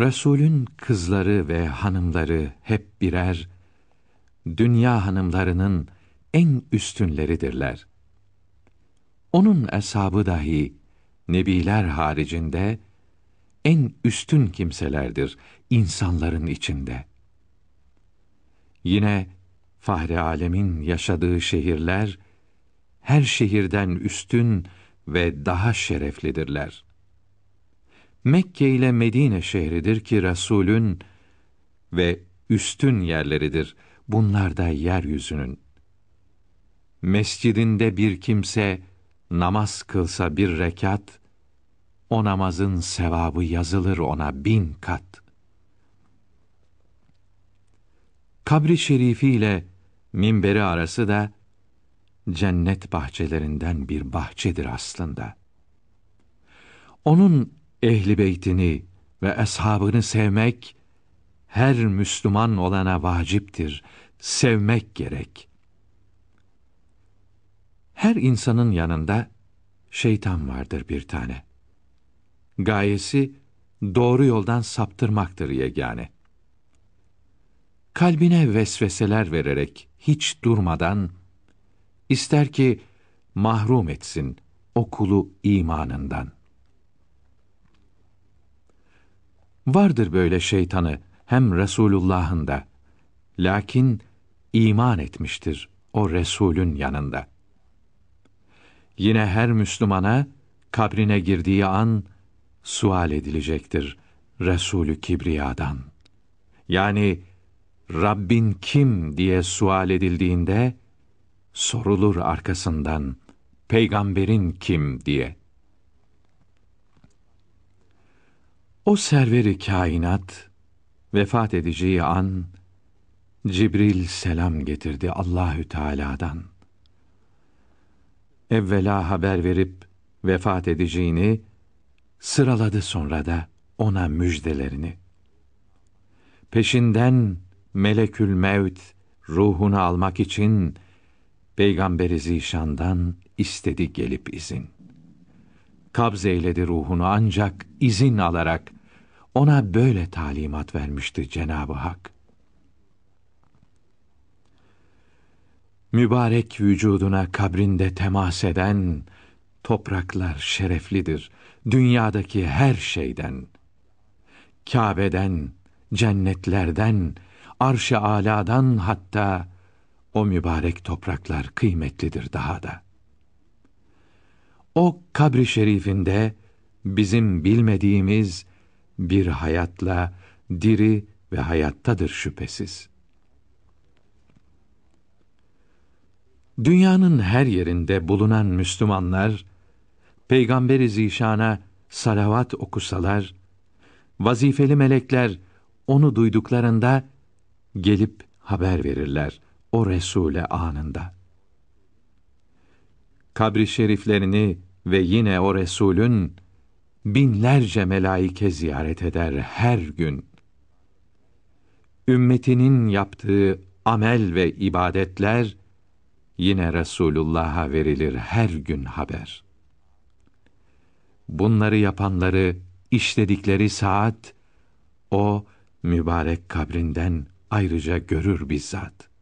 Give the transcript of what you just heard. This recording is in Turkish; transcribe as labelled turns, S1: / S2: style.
S1: Resulün kızları ve hanımları hep birer dünya hanımlarının en üstünleridirler. Onun eshabı dahi nebiler haricinde en üstün kimselerdir insanların içinde. Yine Fahri Alem'in yaşadığı şehirler her şehirden üstün ve daha şereflidirler. Mekke ile Medine şehridir ki Resulün ve üstün yerleridir. Bunlar da yeryüzünün. Mescidinde bir kimse namaz kılsa bir rekat, o namazın sevabı yazılır ona bin kat. Kabri şerifi ile minberi arası da cennet bahçelerinden bir bahçedir aslında. Onun ehli beytini ve eshabını sevmek her Müslüman olana vaciptir. Sevmek gerek. Her insanın yanında şeytan vardır bir tane. Gayesi doğru yoldan saptırmaktır yegane. Kalbine vesveseler vererek hiç durmadan ister ki mahrum etsin okulu imanından. Vardır böyle şeytanı hem Resulullah'ın da. Lakin iman etmiştir o Resulün yanında. Yine her Müslümana kabrine girdiği an sual edilecektir Resulü Kibriya'dan. Yani Rabbin kim diye sual edildiğinde sorulur arkasından peygamberin kim diye.'' O serveri kainat vefat edeceği an Cibril selam getirdi Allahü Teala'dan. Evvela haber verip vefat edeceğini sıraladı sonra da ona müjdelerini. Peşinden Melekül Mevt ruhunu almak için Peygamberi Zişan'dan istedi gelip izin. Kabz eyledi ruhunu ancak izin alarak ona böyle talimat vermişti Cenab-ı Hak. Mübarek vücuduna kabrinde temas eden topraklar şereflidir dünyadaki her şeyden. Kabe'den, cennetlerden, arş-ı aladan hatta o mübarek topraklar kıymetlidir daha da. O kabri şerifinde bizim bilmediğimiz bir hayatla diri ve hayattadır şüphesiz. Dünyanın her yerinde bulunan Müslümanlar Peygamberi Zişan'a salavat okusalar, vazifeli melekler onu duyduklarında gelip haber verirler o Resul'e anında. Kabri şeriflerini ve yine o Resul'ün binlerce melaike ziyaret eder her gün. Ümmetinin yaptığı amel ve ibadetler yine Resulullah'a verilir her gün haber. Bunları yapanları işledikleri saat o mübarek kabrinden ayrıca görür bizzat.''